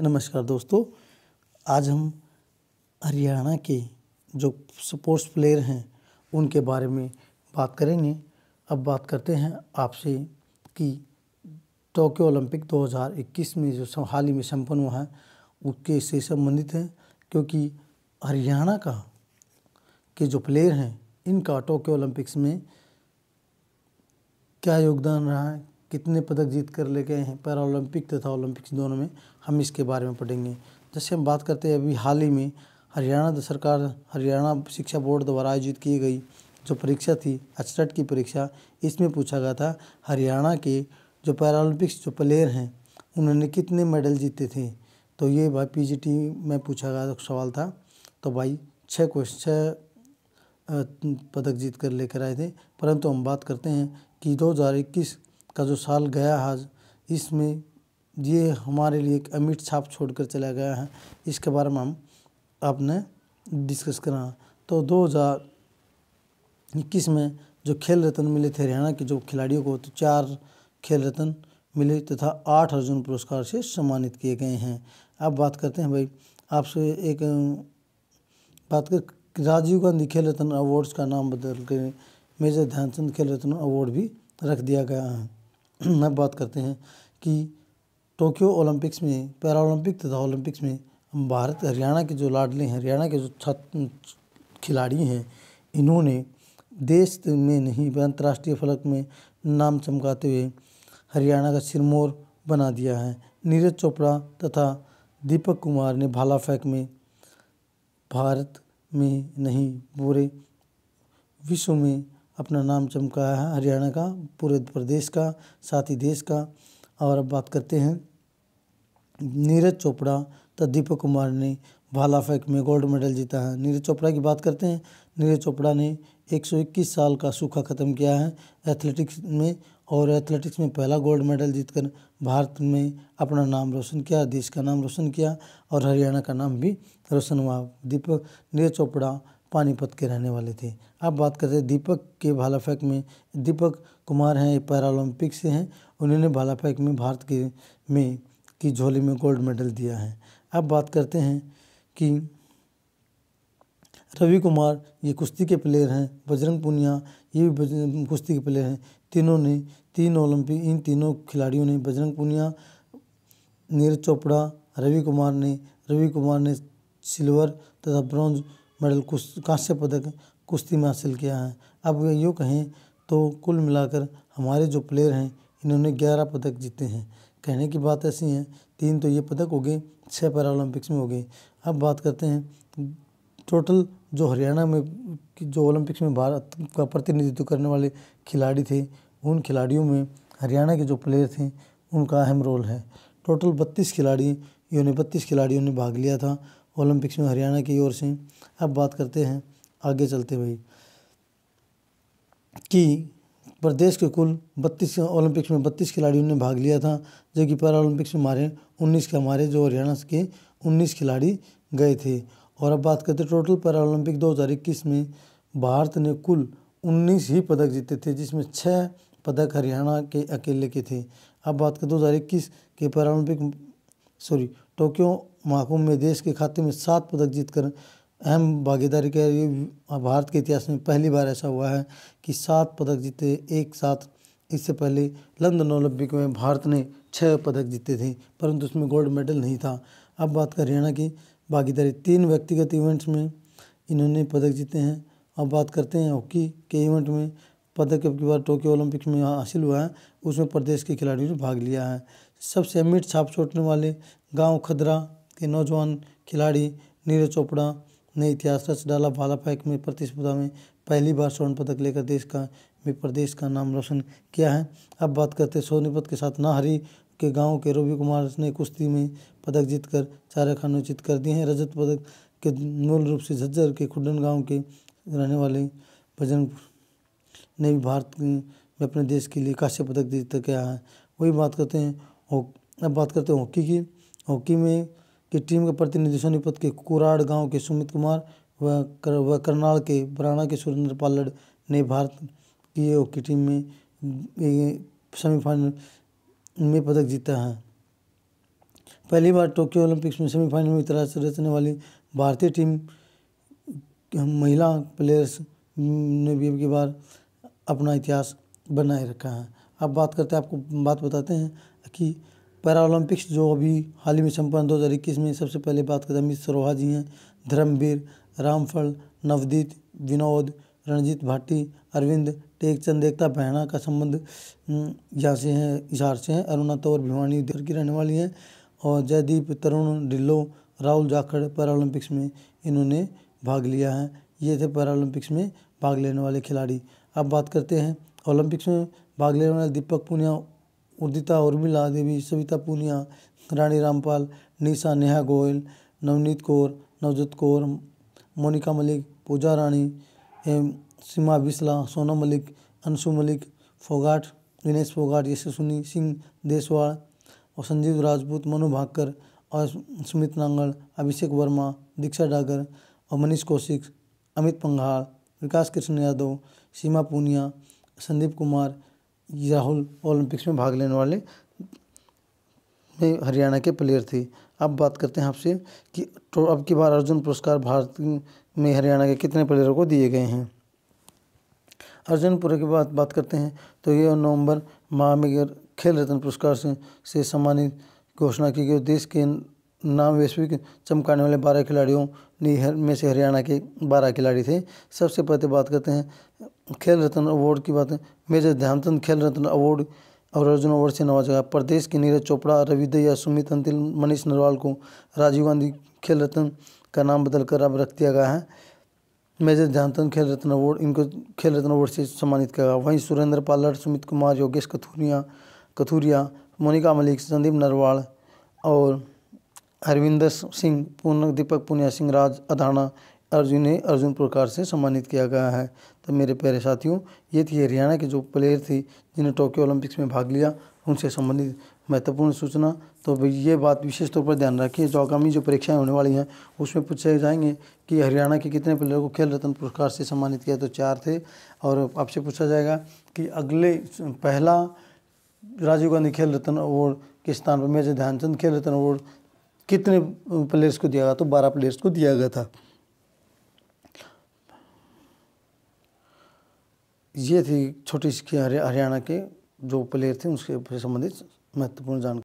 नमस्कार दोस्तों आज हम हरियाणा के जो स्पोर्ट्स प्लेयर हैं उनके बारे में बात करेंगे अब बात करते हैं आपसे कि टोक्यो ओलंपिक 2021 में जो हाल ही में संपन्न हुआ है उसके से संबंधित है क्योंकि हरियाणा का के जो प्लेयर हैं इनका टोक्यो ओलंपिक्स में क्या योगदान रहा है कितने पदक जीत कर ले गए हैं पैरालंपिक तथा ओलंपिक्स दोनों में हम इसके बारे में पढ़ेंगे जैसे हम बात करते हैं अभी हाल ही में हरियाणा सरकार हरियाणा शिक्षा बोर्ड द्वारा आयोजित की गई जो परीक्षा थी अचरट की परीक्षा इसमें पूछा गया था हरियाणा के जो पैरालंपिक्स जो प्लेयर हैं उन्होंने कितने मेडल जीते थे तो ये भाई पीजीटी में पूछा गया सवाल था तो भाई छः क्वेश्चन छः पदक जीत कर लेकर आए थे परंतु हम बात करते हैं कि 2021 का जो साल गया आज इसमें ये हमारे लिए एक अमीट छाप छोड़कर चला गया है इसके बारे में हम आपने डिस्कस करा तो 2021 में जो खेल रत्न मिले थे हरियाणा के जो खिलाड़ियों को तो चार खेल रत्न मिले तथा आठ अर्जुन पुरस्कार से सम्मानित किए गए हैं अब बात करते हैं भाई आपसे एक बात कर राजीव गांधी खेल रत्न अवार्ड्स का नाम बदल कर मेजर ध्यानचंद खेल रत्न अवार्ड भी रख दिया गया है अब बात करते हैं कि टोक्यो ओलंपिक्स में पैरालंपिक तथा ओलंपिक्स में भारत हरियाणा के जो लाडले हैं हरियाणा के जो छत खिलाड़ी हैं इन्होंने देश में नहीं अंतर्राष्ट्रीय फलक में नाम चमकाते हुए हरियाणा का सिरमौर बना दिया है नीरज चोपड़ा तथा दीपक कुमार ने भाला फेंक में भारत में नहीं पूरे विश्व में अपना नाम चमकाया है हरियाणा का पूरे प्रदेश का साथ ही देश का और अब बात करते हैं नीरज चोपड़ा तो दीपक कुमार ने भाला फेंक में गोल्ड मेडल जीता है नीरज चोपड़ा की बात करते हैं नीरज चोपड़ा ने 121 साल का सूखा ख़त्म किया है एथलेटिक्स में और एथलेटिक्स में पहला गोल्ड मेडल जीतकर भारत में अपना नाम रोशन किया देश का नाम रोशन किया और हरियाणा का नाम भी रोशन हुआ दीपक नीरज चोपड़ा पानीपत के रहने वाले थे अब बात करते हैं दीपक के भाला फेंक में दीपक कुमार हैं पैरालंपिक से हैं उन्होंने भाला फेंक में भारत के में की झोली में गोल्ड मेडल दिया है अब बात करते हैं कि रवि कुमार ये कुश्ती के प्लेयर हैं बजरंग पुनिया ये भी कुश्ती के प्लेयर हैं तीनों ने तीन ओलंपिक इन तीनों खिलाड़ियों ने बजरंग पुनिया नीरज चोपड़ा रवि कुमार ने रवि कुमार ने सिल्वर तथा ब्रॉन्ज मेडल कुश कांस्य पदक कुश्ती में हासिल किया है अब यूँ कहें तो कुल मिलाकर हमारे जो प्लेयर हैं इन्होंने ग्यारह पदक जीते हैं कहने की बात ऐसी है तीन तो ये पदक हो गए छः पैरालंपिक्स में हो गए अब बात करते हैं टोटल जो हरियाणा में जो ओलंपिक्स में भारत का प्रतिनिधित्व करने वाले खिलाड़ी थे उन खिलाड़ियों में हरियाणा के जो प्लेयर थे उनका अहम रोल है टोटल बत्तीस खिलाड़ी इन्होंने बत्तीस खिलाड़ियों ने भाग लिया था ओलंपिक्स में हरियाणा की ओर से अब बात करते हैं आगे चलते हुए कि प्रदेश के कुल 32 ओलंपिक्स में 32 खिलाड़ियों ने भाग लिया था जो कि पैरा ओलंपिक्स में मारे 19 के हमारे जो हरियाणा के 19 खिलाड़ी गए थे और अब बात करते टोटल पैरा ओलंपिक 2021 में भारत ने कुल 19 ही पदक जीते थे जिसमें छः पदक हरियाणा के अकेले के थे अब बात करें दो के ओलंपिक सॉरी टोक्यो महाकुंभ में देश के खाते में सात पदक जीतकर अहम भागीदारी कह रही भारत के इतिहास में पहली बार ऐसा हुआ है कि सात पदक जीते एक साथ इससे पहले लंदन ओलंपिक में भारत ने छः पदक जीते थे परंतु उसमें गोल्ड मेडल नहीं था अब बात कर हरियाणा की भागीदारी तीन व्यक्तिगत इवेंट्स में इन्होंने पदक जीते हैं अब बात करते हैं हॉकी के इवेंट में पदक अब की बार टोक्यो ओलंपिक में हासिल हुआ है उसमें प्रदेश के खिलाड़ियों ने भाग लिया है सबसे अमीर छाप छोड़ने वाले गांव खदरा के नौजवान खिलाड़ी नीरज चोपड़ा ने इतिहास रच डाला भाला फेंक में प्रतिस्पर्धा में पहली बार स्वर्ण पदक लेकर देश का भी प्रदेश का नाम रोशन किया है अब बात करते सोनीपत के साथ नाहरी के गांव के रवि कुमार ने कुश्ती में पदक जीतकर चार अखानोचित कर दिए हैं रजत पदक के मूल रूप से झज्जर के खुडन गांव के रहने वाले भजन ने भी भारत में अपने देश के लिए कांस्य पदक जीत किया है वही बात करते हैं अब बात करते हैं हॉकी की हॉकी में की टीम का प्रतिनिधि सोनीपत के कुराड़ गांव के सुमित कुमार व कर, व करनाल के बराना के सुरेंद्र पालड़ ने भारत की हॉकी टीम में सेमीफाइनल में पदक जीता है पहली बार टोक्यो ओलंपिक्स में सेमीफाइनल में इतिहास रचने वाली भारतीय टीम महिला प्लेयर्स ने भी अब बार अपना इतिहास बनाए रखा है अब बात करते हैं आपको बात बताते हैं की पैरालंपिक्स जो अभी हाल ही में संपन्न दो हज़ार इक्कीस में सबसे पहले बात करें अमित सरोहा जी हैं धर्मवीर रामफल नवदीत विनोद रणजीत भाटी अरविंद टेकचंद एकता बहना का संबंध यहाँ से हैं इशार से हैं अरुणा तौर भिवानी उधर की रहने वाली हैं और जयदीप तरुण ढिल्लो राहुल जाखड़ पैरालंपिक्स में इन्होंने भाग लिया है ये थे पैरालंपिक्स में भाग लेने वाले खिलाड़ी अब बात करते हैं ओलंपिक्स में भाग लेने वाले दीपक पुनिया उदिता उर्मिला देवी सविता पूनिया रानी रामपाल निशा नेहा गोयल नवनीत कौर नवजोत कौर मोनिका मलिक पूजा रानी सीमा बिस्ला सोना मलिक अंशु मलिक फोगाट विनेश फोगाट यशस्वनी सिंह देसवाल और संजीव राजपूत मनु भाकर और सुमित नांगल अभिषेक वर्मा दीक्षा डागर और मनीष कौशिक अमित पंघाल विकास कृष्ण यादव सीमा पूनिया संदीप कुमार राहुल ओलंपिक्स में भाग लेने वाले में हरियाणा के प्लेयर थे अब बात करते हैं आपसे कि तो अब की बार अर्जुन पुरस्कार भारत में हरियाणा के कितने प्लेयरों को दिए गए हैं अर्जुनपुर की बात बात करते हैं तो ये नवंबर माह में खेल रत्न पुरस्कार से, से सम्मानित घोषणा की गई देश के नाम वैश्विक चमकाने वाले बारह खिलाड़ियों में से हरियाणा के बारह खिलाड़ी थे सबसे पहले बात करते हैं खेल रत्न अवार्ड की बात है मेजर ध्यानचंद खेल रत्न अवार्ड और अर्जुन अवार्ड से नवाजा गया प्रदेश के नीरज चोपड़ा रवि दया सुमित अंतिल मनीष नरवाल को राजीव गांधी खेल रत्न का नाम बदलकर अब रख दिया गया है मेजर ध्यानचंद खेल रत्न अवार्ड इनको खेल रत्न अवार्ड से सम्मानित किया गया वहीं सुरेंद्र पालर सुमित कुमार योगेश कथूरिया कथूरिया मोनिका मलिक संदीप नरवाल और हरविंदर सिंह पूर्ण दीपक पुनिया सिंह राज अधाना अर्जुन ने अर्जुन पुरस्कार से सम्मानित किया गया है तो मेरे प्यारे साथियों ये थी हरियाणा के जो प्लेयर थी जिन्हें टोक्यो ओलंपिक्स में भाग लिया उनसे संबंधित महत्वपूर्ण सूचना तो ये बात विशेष तौर पर ध्यान रखिए जो आगामी जो परीक्षाएं होने वाली हैं उसमें पूछे जाएंगे कि हरियाणा के कितने प्लेयर को खेल रत्न पुरस्कार से सम्मानित किया तो चार थे और आपसे पूछा जाएगा कि अगले पहला राजीव गांधी खेल रत्न अवार्ड के स्थान पर मेजर ध्यानचंद खेल रत्न अवार्ड कितने प्लेयर्स को दिया गया तो बारह प्लेयर्स को दिया गया था तो ये थी छोटी सी हरियाणा के जो प्लेयर थे उसके संबंधित महत्वपूर्ण जानकारी